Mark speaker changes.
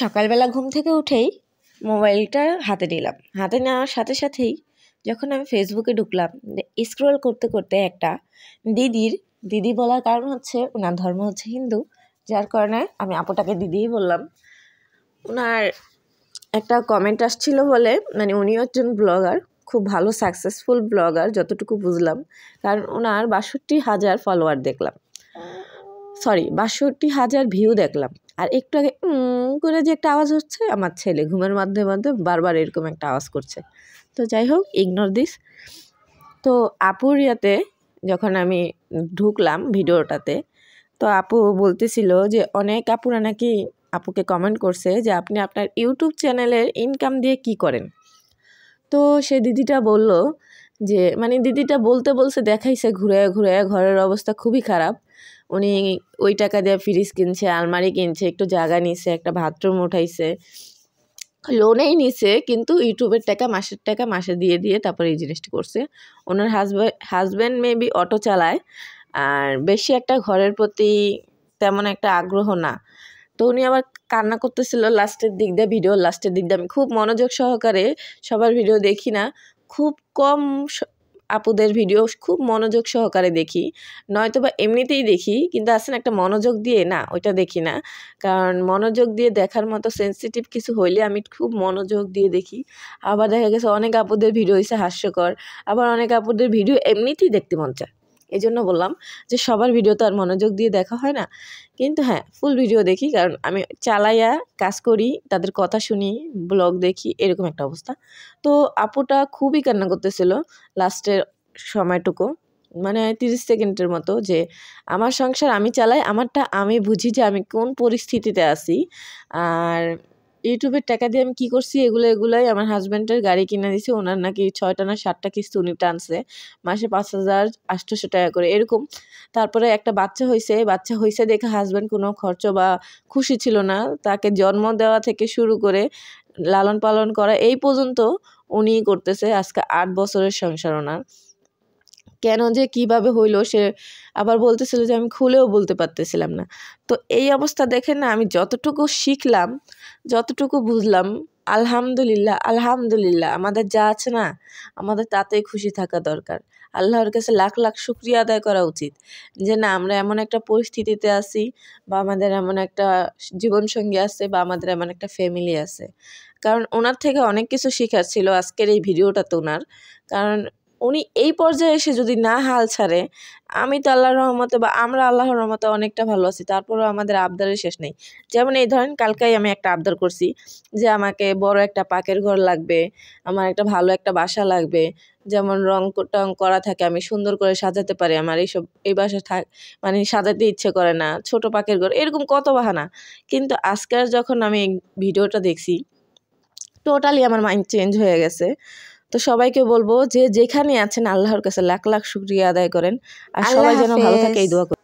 Speaker 1: সকালবেলা ঘুম থেকে উঠেই মোবাইলটা হাতে নিলাম হাতে নেওয়ার সাথে সাথেই যখন আমি ফেসবুকে ঢুকলাম স্ক্রোল করতে করতে একটা দিদির দিদি বলার কারণ হচ্ছে ওনার ধর্ম হচ্ছে হিন্দু যার কারণে আমি আপুটাকে দিদিই বললাম ওনার একটা কমেন্ট আসছিল বলে মানে উনি একজন ব্লগার খুব ভালো সাকসেসফুল ব্লগার যতটুকু বুঝলাম কারণ ওনার বাষট্টি হাজার ফলোয়ার দেখলাম সরি বাষট্টি হাজার ভিউ দেখলাম আর একটু আগে করে যে একটা আওয়াজ হচ্ছে আমার ছেলে ঘুমের মাধ্যমে মাধ্যমে বারবার এরকম একটা আওয়াজ করছে তো যাই হোক ইগনোর দিস তো আপুর ইয়াতে যখন আমি ঢুকলাম ভিডিওটাতে তো আপু বলতেছিল যে অনেক আপুরা নাকি আপুকে কমেন্ট করছে যে আপনি আপনার ইউটিউব চ্যানেলের ইনকাম দিয়ে কি করেন তো সে দিদিটা বলল যে মানে দিদিটা বলতে বলতে দেখাইছে ঘুরে ঘুরে ঘরের অবস্থা খুবই খারাপ উনি ওই টাকা দিয়ে ফ্রিজ কিনছে আলমারি কিনছে একটু জায়গা নিছে একটা বাথরুম উঠাইছে লোনেই নিছে কিন্তু ইউটিউবের টাকা মাসের টাকা মাসে দিয়ে দিয়ে তারপরে এই জিনিসটা করছে ওনার হাজব্যান্ড হাজব্যান্ড মেবি অটো চালায় আর বেশি একটা ঘরের প্রতি তেমন একটা আগ্রহ না তো উনি আবার কান্না করতেছিল লাস্টের দিক দিয়ে ভিডিও লাস্টের দিক দিয়ে আমি খুব মনোযোগ সহকারে সবার ভিডিও দেখি না খুব কম আপুদের ভিডিও খুব মনোযোগ সহকারে দেখি নয়তো বা এমনিতেই দেখি কিন্তু আসেন একটা মনোযোগ দিয়ে না ওইটা দেখি না কারণ মনোযোগ দিয়ে দেখার মতো সেন্সিটিভ কিছু হইলে আমি খুব মনোযোগ দিয়ে দেখি আবার দেখা গেছে অনেক আপুদের ভিডিও হয়েছে হাস্যকর আবার অনেক আপুদের ভিডিও এমনিতেই দেখতে মন চায় এই জন্য বললাম যে সবার ভিডিও তো আর মনোযোগ দিয়ে দেখা হয় না কিন্তু হ্যাঁ ফুল ভিডিও দেখি কারণ আমি চালাইয়া কাজ করি তাদের কথা শুনি ব্লগ দেখি এরকম একটা অবস্থা তো আপুটা খুবই কান্না করতেছিল লাস্টের সময়টুকু মানে তিরিশ সেকেন্ডের মতো যে আমার সংসার আমি চালাই আমারটা আমি বুঝি যে আমি কোন পরিস্থিতিতে আসি আর ইউটিউবের টাকা দিয়ে আমি কি করছি এগুলো এগুলাই আমার হাজব্যান্ডের গাড়ি কিনে দিছি ওনার নাকি ছয়টা না সাতটা কিস্তি উনি টানছে মাসে পাঁচ হাজার আটশোশো টাকা করে এরকম তারপরে একটা বাচ্চা হয়েছে বাচ্চা হয়েছে দেখে হাজব্যান্ড কোনো খরচ বা খুশি ছিল না তাকে জন্ম দেওয়া থেকে শুরু করে লালন পালন করা এই পর্যন্ত উনিই করতেছে আজকে আট বছরের সংসার ওনার কেন যে কিভাবে হইলো সে আবার বলতেছিল যে আমি খুলেও বলতে পারতেছিলাম না তো এই অবস্থা দেখে না আমি যতটুকু শিখলাম যতটুকু বুঝলাম আলহামদুলিল্লাহ আলহামদুলিল্লাহ আমাদের যা আছে না আমাদের তাতেই খুশি থাকা দরকার আল্লাহর কাছে লাখ লাখ শুক্রিয়া আদায় করা উচিত যে না আমরা এমন একটা পরিস্থিতিতে আছি বা আমাদের এমন একটা জীবনসঙ্গী আছে বা আমাদের এমন একটা ফ্যামিলি আছে কারণ ওনার থেকে অনেক কিছু শেখার ছিল আজকের এই ভিডিওটা তো ওনার কারণ উনি এই পর্যায়ে এসে যদি না হাল ছাড়ে আমি তো আল্লাহর রহমতে বা আমরা আল্লাহর রহমতে অনেকটা ভালো আছি তারপরেও আমাদের আবদারের শেষ নেই যেমন এই ধরেন কালকেই আমি একটা আবদার করছি যে আমাকে বড় একটা পাকের ঘর লাগবে আমার একটা ভালো একটা বাসা লাগবে যেমন রং টং করা থাকে আমি সুন্দর করে সাজাতে পারি আমার এইসব এই বাসা থাক মানে সাজাতে ইচ্ছে করে না ছোট পাকের ঘর এরকম কত বাহানা কিন্তু আজকের যখন আমি ভিডিওটা দেখছি টোটালি আমার মাইন্ড চেঞ্জ হয়ে গেছে তো সবাইকে বলবো যে যেখানে আছেন আল্লাহর কাছে লাখ লাখ শুক্রিয়া আদায় করেন আর সবাই যেন ভালো থাকে এই দোয়া